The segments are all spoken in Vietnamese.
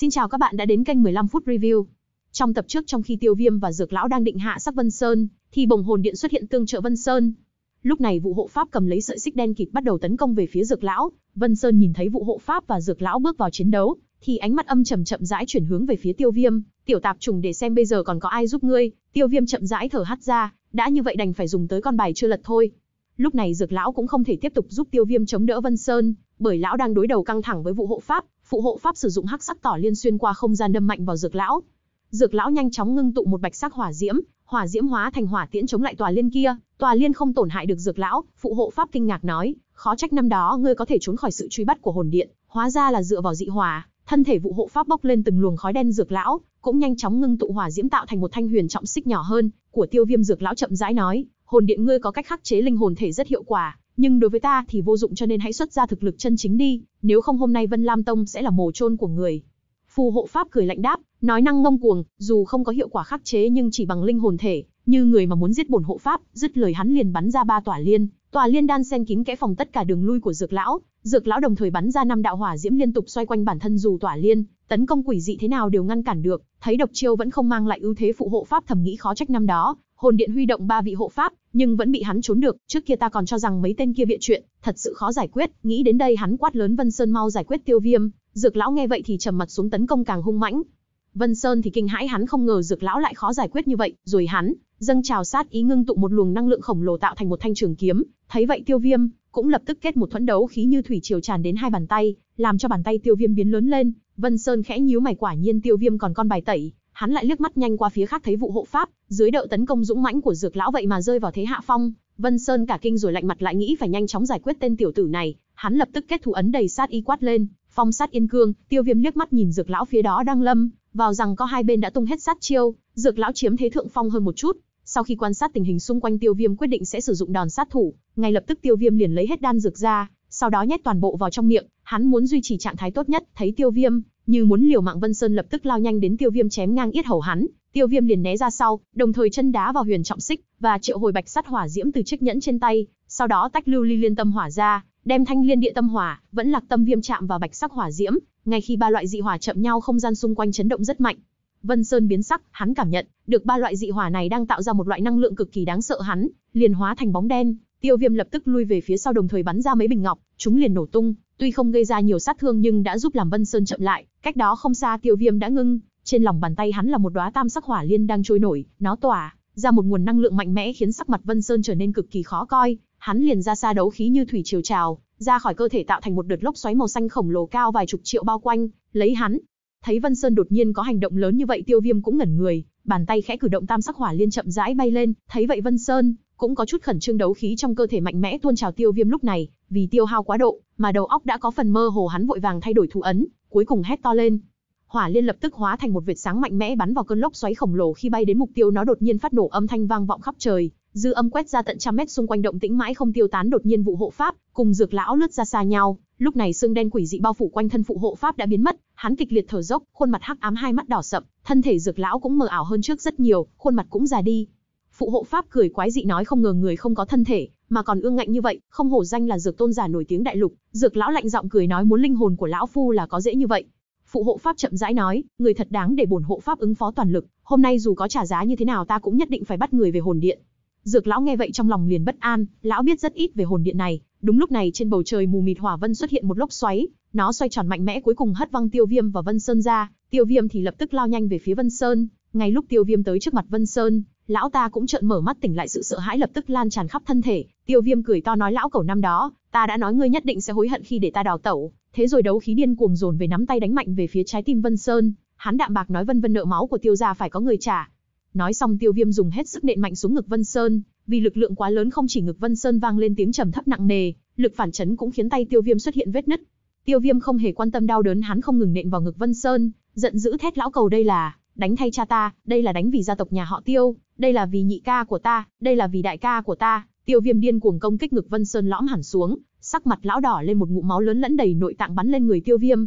Xin chào các bạn đã đến kênh 15 phút review. Trong tập trước trong khi Tiêu Viêm và Dược lão đang định hạ sắc Vân Sơn, thì bồng hồn điện xuất hiện tương trợ Vân Sơn. Lúc này vụ hộ pháp cầm lấy sợi xích đen kịt bắt đầu tấn công về phía Dược lão, Vân Sơn nhìn thấy vụ hộ pháp và Dược lão bước vào chiến đấu, thì ánh mắt âm trầm chậm rãi chuyển hướng về phía Tiêu Viêm, "Tiểu tạp trùng để xem bây giờ còn có ai giúp ngươi." Tiêu Viêm chậm rãi thở hắt ra, đã như vậy đành phải dùng tới con bài chưa lật thôi. Lúc này Dược lão cũng không thể tiếp tục giúp Tiêu Viêm chống đỡ Vân Sơn, bởi lão đang đối đầu căng thẳng với vụ hộ pháp, phụ hộ pháp sử dụng hắc sắc tỏ liên xuyên qua không gian đâm mạnh vào dược lão. Dược lão nhanh chóng ngưng tụ một bạch sắc hỏa diễm, hỏa diễm hóa thành hỏa tiễn chống lại tòa liên kia, tòa liên không tổn hại được dược lão, phụ hộ pháp kinh ngạc nói, khó trách năm đó ngươi có thể trốn khỏi sự truy bắt của hồn điện, hóa ra là dựa vào dị hỏa, thân thể vụ hộ pháp bốc lên từng luồng khói đen dược lão, cũng nhanh chóng ngưng tụ hỏa diễm tạo thành một thanh huyền trọng xích nhỏ hơn, của Tiêu Viêm dược lão chậm rãi nói, hồn điện ngươi có cách khắc chế linh hồn thể rất hiệu quả, nhưng đối với ta thì vô dụng cho nên hãy xuất ra thực lực chân chính đi, nếu không hôm nay Vân Lam Tông sẽ là mồ chôn của người. Phù hộ pháp cười lạnh đáp, nói năng ngông cuồng, dù không có hiệu quả khắc chế nhưng chỉ bằng linh hồn thể, như người mà muốn giết bổn hộ pháp, dứt lời hắn liền bắn ra ba tòa liên, tòa liên đan xen kín kẽ phòng tất cả đường lui của Dược lão, Dược lão đồng thời bắn ra năm đạo hỏa diễm liên tục xoay quanh bản thân dù tòa liên, tấn công quỷ dị thế nào đều ngăn cản được, thấy độc chiêu vẫn không mang lại ưu thế phụ hộ pháp thẩm nghĩ khó trách năm đó, hồn điện huy động ba vị hộ pháp, nhưng vẫn bị hắn trốn được, trước kia ta còn cho rằng mấy tên kia bịa chuyện, thật sự khó giải quyết, nghĩ đến đây hắn quát lớn Vân Sơn mau giải quyết Tiêu Viêm, Dược lão nghe vậy thì trầm mặt xuống tấn công càng hung mãnh. Vân Sơn thì kinh hãi hắn không ngờ Dược lão lại khó giải quyết như vậy, rồi hắn dâng trào sát ý ngưng tụ một luồng năng lượng khổng lồ tạo thành một thanh trường kiếm, thấy vậy Tiêu Viêm cũng lập tức kết một thuẫn đấu khí như thủy triều tràn đến hai bàn tay, làm cho bàn tay Tiêu Viêm biến lớn lên, Vân Sơn khẽ nhíu mày quả nhiên Tiêu Viêm còn con bài tẩy, hắn lại liếc mắt nhanh qua phía khác thấy vụ hộ pháp, dưới đợt tấn công dũng mãnh của dược lão vậy mà rơi vào thế hạ phong, Vân Sơn cả kinh rồi lạnh mặt lại nghĩ phải nhanh chóng giải quyết tên tiểu tử này, hắn lập tức kết thủ ấn đầy sát y quát lên, phong sát yên cương, Tiêu Viêm liếc mắt nhìn dược lão phía đó đang lâm, vào rằng có hai bên đã tung hết sát chiêu, dược lão chiếm thế thượng phong hơn một chút, sau khi quan sát tình hình xung quanh Tiêu Viêm quyết định sẽ sử dụng đòn sát thủ, ngay lập tức Tiêu Viêm liền lấy hết đan dược ra, sau đó nhét toàn bộ vào trong miệng, hắn muốn duy trì trạng thái tốt nhất, thấy Tiêu Viêm như muốn liều mạng Vân Sơn lập tức lao nhanh đến Tiêu Viêm chém ngang yết hầu hắn, Tiêu Viêm liền né ra sau, đồng thời chân đá vào Huyền Trọng Xích và triệu hồi bạch sắt hỏa diễm từ chiếc nhẫn trên tay, sau đó tách lưu ly liên tâm hỏa ra, đem thanh liên địa tâm hỏa, vẫn lạc tâm viêm chạm vào bạch sắc hỏa diễm, ngay khi ba loại dị hỏa chạm nhau không gian xung quanh chấn động rất mạnh. Vân Sơn biến sắc, hắn cảm nhận được ba loại dị hỏa này đang tạo ra một loại năng lượng cực kỳ đáng sợ hắn, liền hóa thành bóng đen, Tiêu Viêm lập tức lui về phía sau đồng thời bắn ra mấy bình ngọc, chúng liền nổ tung, tuy không gây ra nhiều sát thương nhưng đã giúp làm Vân Sơn chậm lại, cách đó không xa Tiêu Viêm đã ngưng, trên lòng bàn tay hắn là một đóa tam sắc hỏa liên đang trôi nổi, nó tỏa ra một nguồn năng lượng mạnh mẽ khiến sắc mặt Vân Sơn trở nên cực kỳ khó coi, hắn liền ra xa đấu khí như thủy triều trào, ra khỏi cơ thể tạo thành một đợt lốc xoáy màu xanh khổng lồ cao vài chục triệu bao quanh, lấy hắn. Thấy Vân Sơn đột nhiên có hành động lớn như vậy, Tiêu Viêm cũng ngẩn người, bàn tay khẽ cử động tam sắc hỏa liên chậm rãi bay lên, thấy vậy Vân Sơn cũng có chút khẩn trương đấu khí trong cơ thể mạnh mẽ tuôn trào tiêu viêm lúc này, vì tiêu hao quá độ, mà đầu óc đã có phần mơ hồ hắn vội vàng thay đổi thủ ấn, cuối cùng hét to lên. Hỏa liên lập tức hóa thành một vệt sáng mạnh mẽ bắn vào cơn lốc xoáy khổng lồ khi bay đến mục tiêu nó đột nhiên phát nổ âm thanh vang vọng khắp trời, dư âm quét ra tận trăm mét xung quanh động tĩnh mãi không tiêu tán đột nhiên vụ hộ pháp cùng dược lão lướt ra xa nhau, lúc này xương đen quỷ dị bao phủ quanh thân phụ hộ pháp đã biến mất, hắn kịch liệt thở dốc, khuôn mặt hắc ám hai mắt đỏ sậm, thân thể dược lão cũng mờ ảo hơn trước rất nhiều, khuôn mặt cũng già đi, phụ hộ pháp cười quái dị nói không ngờ người không có thân thể, mà còn ương ngạnh như vậy, không hổ danh là dược tôn giả nổi tiếng đại lục, dược lão lạnh giọng cười nói muốn linh hồn của lão phu là có dễ như vậy. Phụ hộ pháp chậm rãi nói, người thật đáng để bổn hộ pháp ứng phó toàn lực, hôm nay dù có trả giá như thế nào ta cũng nhất định phải bắt người về hồn điện. Dược lão nghe vậy trong lòng liền bất an, lão biết rất ít về hồn điện này, đúng lúc này trên bầu trời mù mịt hỏa vân xuất hiện một lốc xoáy, nó xoay tròn mạnh mẽ cuối cùng hất văng Tiêu Viêm và Vân Sơn ra, Tiêu Viêm thì lập tức lao nhanh về phía Vân Sơn, ngay lúc Tiêu Viêm tới trước mặt Vân Sơn, lão ta cũng trợn mở mắt tỉnh lại sự sợ hãi lập tức lan tràn khắp thân thể, tiêu viêm cười to nói lão cẩu năm đó, ta đã nói ngươi nhất định sẽ hối hận khi để ta đào tẩu, thế rồi đấu khí điên cuồng dồn về nắm tay đánh mạnh về phía trái tim Vân Sơn, hắn đạm bạc nói Vân Vân nợ máu của tiêu gia phải có người trả. Nói xong tiêu viêm dùng hết sức nện mạnh xuống ngực Vân Sơn, vì lực lượng quá lớn không chỉ ngực Vân Sơn vang lên tiếng trầm thấp nặng nề, lực phản chấn cũng khiến tay tiêu viêm xuất hiện vết nứt. Tiêu viêm không hề quan tâm đau đớn hắn không ngừng nện vào ngực Vân Sơn, giận dữ thét lão cầu đây là, đánh thay cha ta, đây là đánh vì gia tộc nhà họ Tiêu, đây là vì nhị ca của ta, đây là vì đại ca của ta." Tiêu Viêm điên cuồng công kích ngực Vân Sơn lõm hẳn xuống, sắc mặt lão đỏ lên một ngụm máu lớn lẫn đầy nội tạng bắn lên người Tiêu Viêm.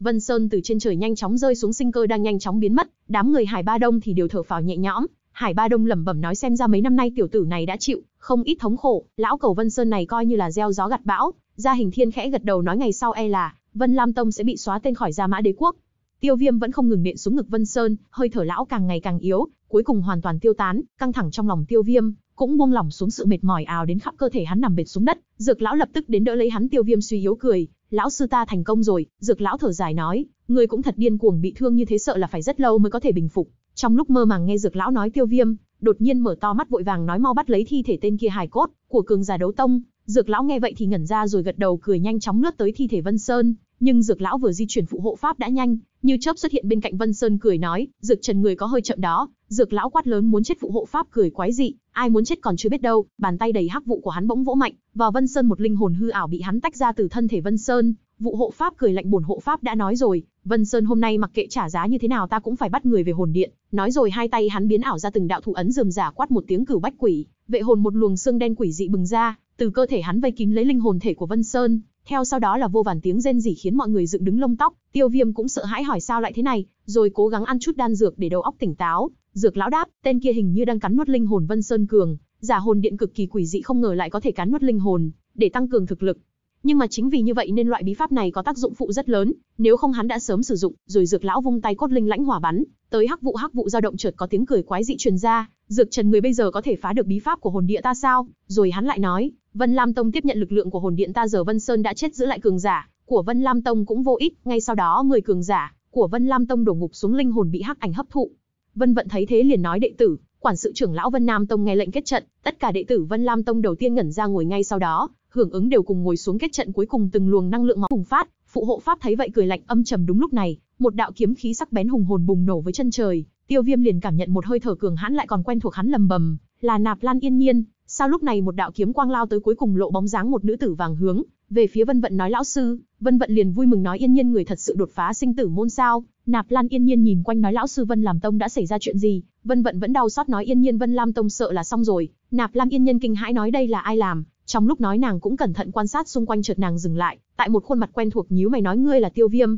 Vân Sơn từ trên trời nhanh chóng rơi xuống sinh cơ đang nhanh chóng biến mất, đám người Hải Ba Đông thì đều thở phào nhẹ nhõm. Hải Ba Đông lẩm bẩm nói xem ra mấy năm nay tiểu tử này đã chịu không ít thống khổ, lão cầu Vân Sơn này coi như là gieo gió gặt bão. Gia Hình Thiên khẽ gật đầu nói ngày sau e là Vân Lam Tông sẽ bị xóa tên khỏi Gia Mã Đế quốc, Tiêu Viêm vẫn không ngừng nện xuống ngực Vân Sơn, hơi thở lão càng ngày càng yếu, cuối cùng hoàn toàn tiêu tán, căng thẳng trong lòng Tiêu Viêm cũng buông lỏng xuống sự mệt mỏi ào đến khắp cơ thể hắn nằm bệt xuống đất, Dược lão lập tức đến đỡ lấy hắn Tiêu Viêm suy yếu cười, lão sư ta thành công rồi, Dược lão thở dài nói, người cũng thật điên cuồng bị thương như thế sợ là phải rất lâu mới có thể bình phục. Trong lúc mơ màng nghe Dược lão nói Tiêu Viêm, đột nhiên mở to mắt vội vàng nói mau bắt lấy thi thể tên kia hài cốt của cường giả đấu tông, Dược lão nghe vậy thì ngẩn ra rồi gật đầu cười nhanh chóng lướt tới thi thể Vân Sơn, nhưng Dược lão vừa di chuyển phụ hộ pháp đã nhanh, như chớp xuất hiện bên cạnh Vân Sơn cười nói, dược trần người có hơi chậm đó, dược lão quát lớn muốn chết phụ hộ pháp cười quái dị, ai muốn chết còn chưa biết đâu, bàn tay đầy hắc vụ của hắn bỗng vỗ mạnh, vào Vân Sơn một linh hồn hư ảo bị hắn tách ra từ thân thể Vân Sơn, vụ hộ pháp cười lạnh bổn hộ pháp đã nói rồi, Vân Sơn hôm nay mặc kệ trả giá như thế nào ta cũng phải bắt người về hồn điện, nói rồi hai tay hắn biến ảo ra từng đạo thủ ấn rườm rà quát một tiếng cửu bách quỷ, vệ hồn một luồng xương đen quỷ dị bừng ra, từ cơ thể hắn vây kín lấy linh hồn thể của Vân Sơn, theo sau đó là vô vàn tiếng rên rỉ khiến mọi người dựng đứng lông tóc, Tiêu Viêm cũng sợ hãi hỏi sao lại thế này, rồi cố gắng ăn chút đan dược để đầu óc tỉnh táo. Dược lão đáp, tên kia hình như đang cắn nuốt linh hồn Vân Sơn Cường, giả hồn điện cực kỳ quỷ dị không ngờ lại có thể cắn nuốt linh hồn, để tăng cường thực lực. Nhưng mà chính vì như vậy nên loại bí pháp này có tác dụng phụ rất lớn, nếu không hắn đã sớm sử dụng, rồi dược lão vung tay cốt linh lãnh hỏa bắn, tới hắc vụ hắc vụ dao động chợt có tiếng cười quái dị truyền ra, Dược Trần người bây giờ có thể phá được bí pháp của hồn địa ta sao? Rồi hắn lại nói, Vân Lam Tông tiếp nhận lực lượng của hồn điện ta giờ Vân Sơn đã chết giữ lại cường giả, của Vân Lam Tông cũng vô ích, ngay sau đó người cường giả của Vân Lam Tông đổ ngục xuống linh hồn bị hắc ảnh hấp thụ. Vân Vận thấy thế liền nói đệ tử, quản sự trưởng lão Vân Nam Tông nghe lệnh kết trận, tất cả đệ tử Vân Lam Tông đầu tiên ngẩn ra ngồi ngay sau đó, hưởng ứng đều cùng ngồi xuống kết trận cuối cùng từng luồng năng lượng máu bùng phát, phụ hộ pháp thấy vậy cười lạnh âm trầm đúng lúc này, một đạo kiếm khí sắc bén hùng hồn bùng nổ với chân trời, Tiêu Viêm liền cảm nhận một hơi thở cường hãn lại còn quen thuộc hắn lầm bầm, là Nạp Lan Yên Nhiên, sao lúc này một đạo kiếm quang lao tới cuối cùng lộ bóng dáng một nữ tử vàng hướng về phía Vân Vận nói lão sư, Vân Vận liền vui mừng nói Yên Nhiên người thật sự đột phá sinh tử môn sao? Nạp Lan Yên Nhiên nhìn quanh nói lão sư Vân làm tông đã xảy ra chuyện gì? Vân Vận vẫn đau xót nói Yên Nhiên Vân Lam tông sợ là xong rồi. Nạp Lan Yên Nhiên kinh hãi nói đây là ai làm? Trong lúc nói nàng cũng cẩn thận quan sát xung quanh chợt nàng dừng lại, tại một khuôn mặt quen thuộc nhíu mày nói ngươi là Tiêu Viêm,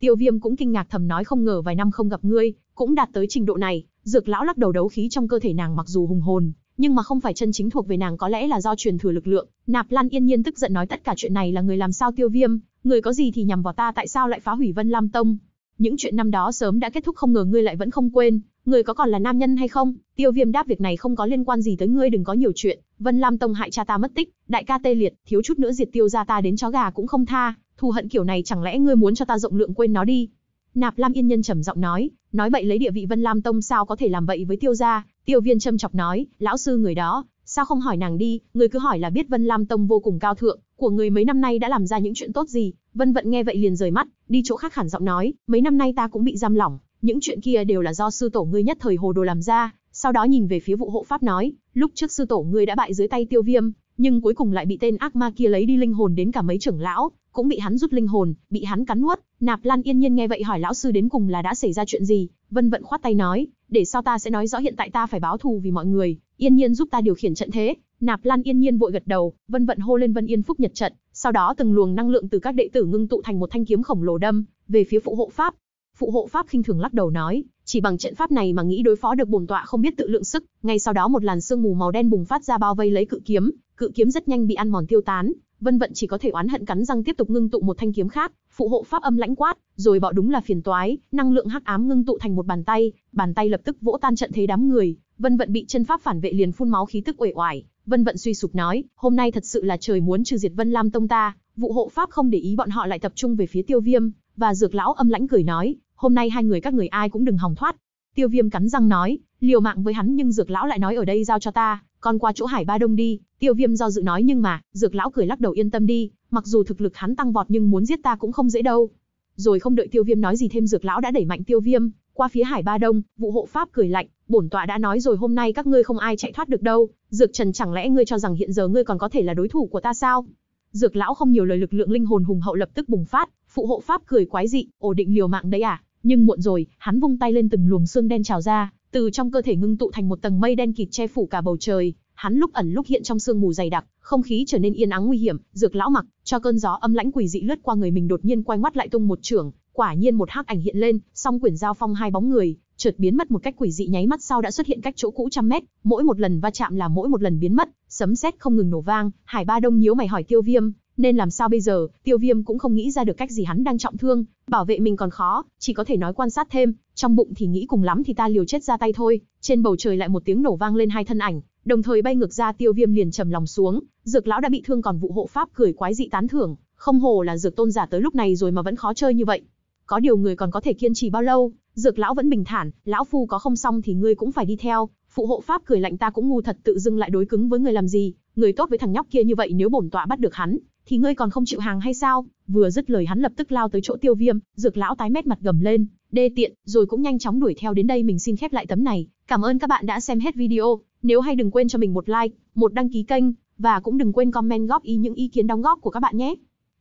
Tiêu Viêm cũng kinh ngạc thầm nói không ngờ vài năm không gặp ngươi, cũng đạt tới trình độ này, dược lão lắc đầu đấu khí trong cơ thể nàng mặc dù hùng hồn, nhưng mà không phải chân chính thuộc về nàng có lẽ là do truyền thừa lực lượng. Nạp Lan Yên Nhiên tức giận nói tất cả chuyện này là người làm sao Tiêu Viêm, người có gì thì nhằm vào ta tại sao lại phá hủy Vân Lam Tông? Những chuyện năm đó sớm đã kết thúc không ngờ ngươi lại vẫn không quên, người có còn là nam nhân hay không? Tiêu Viêm đáp việc này không có liên quan gì tới ngươi đừng có nhiều chuyện, Vân Lam Tông hại cha ta mất tích, đại ca tê liệt, thiếu chút nữa diệt tiêu gia ta đến chó gà cũng không tha, thù hận kiểu này chẳng lẽ ngươi muốn cho ta rộng lượng quên nó đi? Nạp Lam Yên Nhân trầm giọng nói, nói bậy lấy địa vị Vân Lam Tông sao có thể làm vậy với Tiêu gia? Tiêu Viên châm chọc nói, lão sư người đó, sao không hỏi nàng đi? người cứ hỏi là biết Vân Lam Tông vô cùng cao thượng, của người mấy năm nay đã làm ra những chuyện tốt gì? Vân Vận nghe vậy liền rời mắt, đi chỗ khác khản giọng nói, mấy năm nay ta cũng bị giam lỏng, những chuyện kia đều là do sư tổ ngươi nhất thời hồ đồ làm ra. Sau đó nhìn về phía vụ hộ pháp nói, lúc trước sư tổ ngươi đã bại dưới tay Tiêu Viêm, nhưng cuối cùng lại bị tên ác ma kia lấy đi linh hồn đến cả mấy trưởng lão, cũng bị hắn rút linh hồn, bị hắn cắn nuốt. Nạp Lan Yên Nhiên nghe vậy hỏi lão sư đến cùng là đã xảy ra chuyện gì, Vân Vận khoát tay nói, để sau ta sẽ nói rõ hiện tại ta phải báo thù vì mọi người, Yên Nhiên giúp ta điều khiển trận thế. Nạp Lan Yên Nhiên vội gật đầu, Vân Vận hô lên Vân Yên Phúc Nhật trận, sau đó từng luồng năng lượng từ các đệ tử ngưng tụ thành một thanh kiếm khổng lồ đâm về phía phụ hộ pháp. Phụ hộ pháp khinh thường lắc đầu nói, chỉ bằng trận pháp này mà nghĩ đối phó được bổn tọa không biết tự lượng sức, ngay sau đó một làn sương mù màu đen bùng phát ra bao vây lấy cự kiếm, cự kiếm rất nhanh bị ăn mòn tiêu tán, Vân Vận chỉ có thể oán hận cắn răng tiếp tục ngưng tụ một thanh kiếm khác, phụ hộ pháp âm lãnh quát, rồi bọ đúng là phiền toái, năng lượng hắc ám ngưng tụ thành một bàn tay, bàn tay lập tức vỗ tan trận thế đám người, Vân Vận bị chân pháp phản vệ liền phun máu khí tức uể oải, Vân Vận suy sụp nói, hôm nay thật sự là trời muốn trừ diệt Vân Lam tông ta, vụ hộ pháp không để ý bọn họ lại tập trung về phía Tiêu Viêm, và Dược lão âm lãnh cười nói, hôm nay hai người các người ai cũng đừng hòng thoát. Tiêu Viêm cắn răng nói, liều mạng với hắn nhưng Dược lão lại nói ở đây giao cho ta, con qua chỗ Hải Ba Đông đi, Tiêu Viêm do dự nói nhưng mà, Dược lão cười lắc đầu yên tâm đi, mặc dù thực lực hắn tăng vọt nhưng muốn giết ta cũng không dễ đâu. Rồi không đợi Tiêu Viêm nói gì thêm Dược lão đã đẩy mạnh Tiêu Viêm, qua phía Hải Ba Đông, vụ hộ pháp cười lạnh, bổn tọa đã nói rồi hôm nay các ngươi không ai chạy thoát được đâu, Dược Trần chẳng lẽ ngươi cho rằng hiện giờ ngươi còn có thể là đối thủ của ta sao? Dược lão không nhiều lời lực lượng linh hồn hùng hậu lập tức bùng phát, phụ hộ pháp cười quái dị, ổ định liều mạng đấy à? Nhưng muộn rồi, hắn vung tay lên từng luồng xương đen trào ra, từ trong cơ thể ngưng tụ thành một tầng mây đen kịt che phủ cả bầu trời, hắn lúc ẩn lúc hiện trong sương mù dày đặc, không khí trở nên yên ắng nguy hiểm, dược lão mặc, cho cơn gió âm lãnh quỷ dị lướt qua người mình đột nhiên quay ngoắt lại tung một trường, quả nhiên một hắc ảnh hiện lên, song quyển giao phong hai bóng người, chợt biến mất một cách quỷ dị nháy mắt sau đã xuất hiện cách chỗ cũ trăm mét, mỗi một lần va chạm là mỗi một lần biến mất, sấm sét không ngừng nổ vang, Hải Ba Đông nhíu mày hỏi Tiêu Viêm, nên làm sao bây giờ, Tiêu Viêm cũng không nghĩ ra được cách gì hắn đang trọng thương, bảo vệ mình còn khó, chỉ có thể nói quan sát thêm, trong bụng thì nghĩ cùng lắm thì ta liều chết ra tay thôi, trên bầu trời lại một tiếng nổ vang lên hai thân ảnh, đồng thời bay ngược ra tiêu viêm liền trầm lòng xuống dược lão đã bị thương còn vụ hộ pháp cười quái dị tán thưởng không hồ là dược tôn giả tới lúc này rồi mà vẫn khó chơi như vậy có điều người còn có thể kiên trì bao lâu dược lão vẫn bình thản lão phu có không xong thì ngươi cũng phải đi theo phụ hộ pháp cười lạnh ta cũng ngu thật tự dưng lại đối cứng với người làm gì người tốt với thằng nhóc kia như vậy nếu bổn tọa bắt được hắn thì ngươi còn không chịu hàng hay sao vừa dứt lời hắn lập tức lao tới chỗ tiêu viêm dược lão tái mét mặt gầm lên đê tiện rồi cũng nhanh chóng đuổi theo đến đây mình xin khép lại tấm này cảm ơn các bạn đã xem hết video nếu hay đừng quên cho mình một like, một đăng ký kênh, và cũng đừng quên comment góp ý những ý kiến đóng góp của các bạn nhé.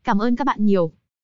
Cảm ơn các bạn nhiều.